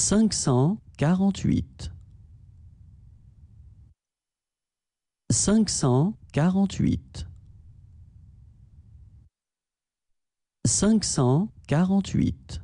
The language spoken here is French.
cinq cent quarante-huit. Cinq cent quarante-huit. Cinq cent quarante-huit.